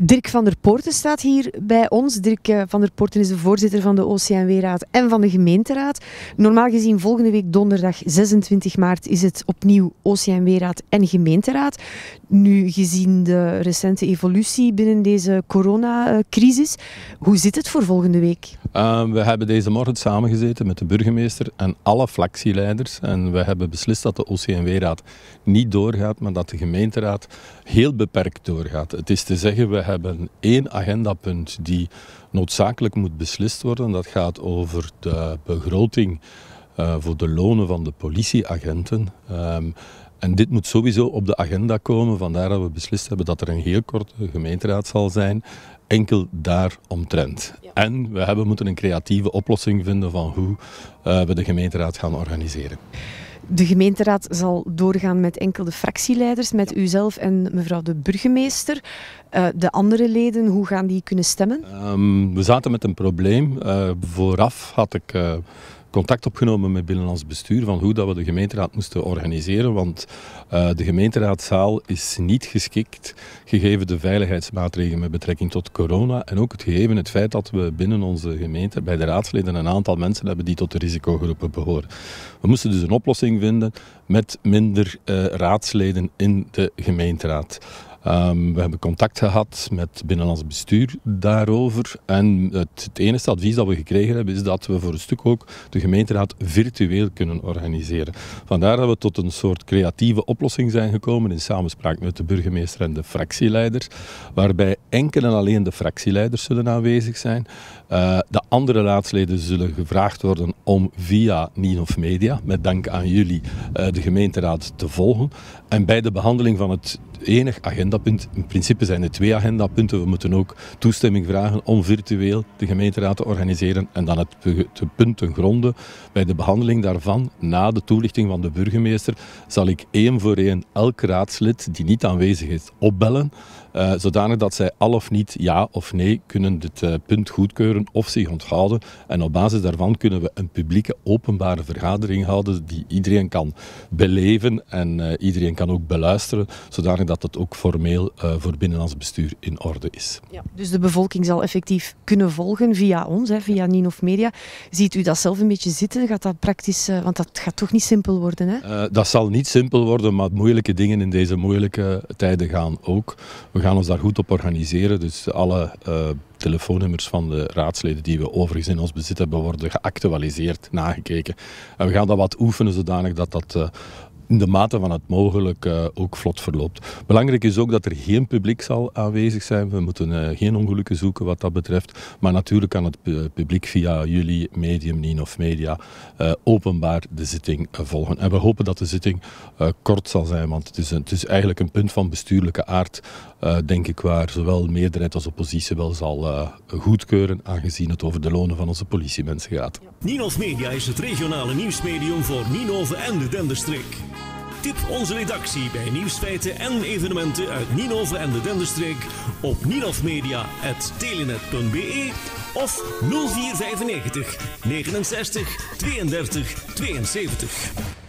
Dirk van der Poorten staat hier bij ons. Dirk eh, van der Poorten is de voorzitter van de OCMW-raad en van de gemeenteraad. Normaal gezien volgende week donderdag 26 maart is het opnieuw OCMW-raad en gemeenteraad. Nu gezien de recente evolutie binnen deze coronacrisis, hoe zit het voor volgende week? Ehm, we hebben deze morgen samengezeten met de burgemeester en alle fractieleiders. En we hebben beslist dat de OCMW-raad niet doorgaat, maar dat de gemeenteraad heel beperkt doorgaat. Het is te zeggen, we hebben één agendapunt die noodzakelijk moet beslist worden. Dat gaat over de begroting eh, voor de lonen van de politieagenten. Ehm, en dit moet sowieso op de agenda komen. Vandaar dat we beslist hebben dat er een heel korte gemeenteraad zal zijn. Enkel daar omtrent. En we hebben moeten een creatieve oplossing vinden van hoe eh, we de gemeenteraad gaan organiseren. De gemeenteraad zal doorgaan met enkele fractieleiders, met ja. uzelf en mevrouw de burgemeester. Eh, de andere leden, hoe gaan die kunnen stemmen? Ehm, we zaten met een probleem. Eh, vooraf had ik eh, contact opgenomen met Binnenlands Bestuur van hoe dat we de gemeenteraad moesten organiseren. Want eh, de gemeenteraadzaal is niet geschikt, gegeven de veiligheidsmaatregelen met betrekking tot corona. En ook het gegeven het feit dat we binnen onze gemeente bij de raadsleden een aantal mensen hebben die tot de risicogroepen behoren. We moesten dus een oplossing vinden met minder eh, raadsleden in de gemeenteraad. Ehm, we hebben contact gehad met het binnenlands bestuur daarover. En het, enige advies dat we gekregen hebben is dat we voor een stuk ook de gemeenteraad virtueel kunnen organiseren. Vandaar dat we tot een soort creatieve oplossing zijn gekomen in samenspraak met de burgemeester en de fractieleiders, Waarbij enkel en alleen de fractieleiders zullen aanwezig zijn. Eh, de andere raadsleden zullen gevraagd worden om via of Media, met dank aan jullie, eh, de gemeenteraad te volgen. En bij de behandeling van het enig agenda in principe zijn er twee agendapunten. We moeten ook toestemming vragen om virtueel de gemeenteraad te organiseren. En dan het, punt ten gronde. Bij de behandeling daarvan, na de toelichting van de burgemeester, zal ik één voor één elk raadslid die niet aanwezig is opbellen. Uh, zodanig dat zij al of niet ja of nee kunnen dit eh, punt goedkeuren of zich onthouden. En op basis daarvan kunnen we een publieke openbare vergadering houden die iedereen kan beleven en eh, iedereen kan ook beluisteren, zodanig dat het ook voor eh, voor binnenlands bestuur in orde is. Ja, dus de bevolking zal effectief kunnen volgen via ons, hè, via Ninof Media. Ziet u dat zelf een beetje zitten? Gaat dat praktisch, eh, want dat gaat toch niet simpel worden? Hè? Eh, dat zal niet simpel worden, maar moeilijke dingen in deze moeilijke tijden gaan ook. We gaan ons daar goed op organiseren, dus alle telefoonnummers van de raadsleden die we overigens in ons bezit hebben worden geactualiseerd, nagekeken. En we gaan dat wat oefenen zodanig dat dat in de mate van het mogelijk eh, ook vlot verloopt. Belangrijk is ook dat er geen publiek zal aanwezig zijn. We moeten eh, geen ongelukken zoeken wat dat betreft. Maar natuurlijk kan het publiek via jullie medium, Nien of Media, eh, openbaar de zitting volgen. En we hopen dat de zitting kort zal zijn, want het is, het is, eigenlijk een punt van bestuurlijke aard, denk ik, waar zowel meerderheid als oppositie wel zal goedkeuren, aangezien het over de lonen van onze politiemensen gaat. Nien Media is het regionale nieuwsmedium voor Ninove en de Denderstreek. Tip onze redactie bij nieuwsfeiten en evenementen uit Ninove en de Denderstreek op ninofmedia.telenet.be of 0495 69 32 72.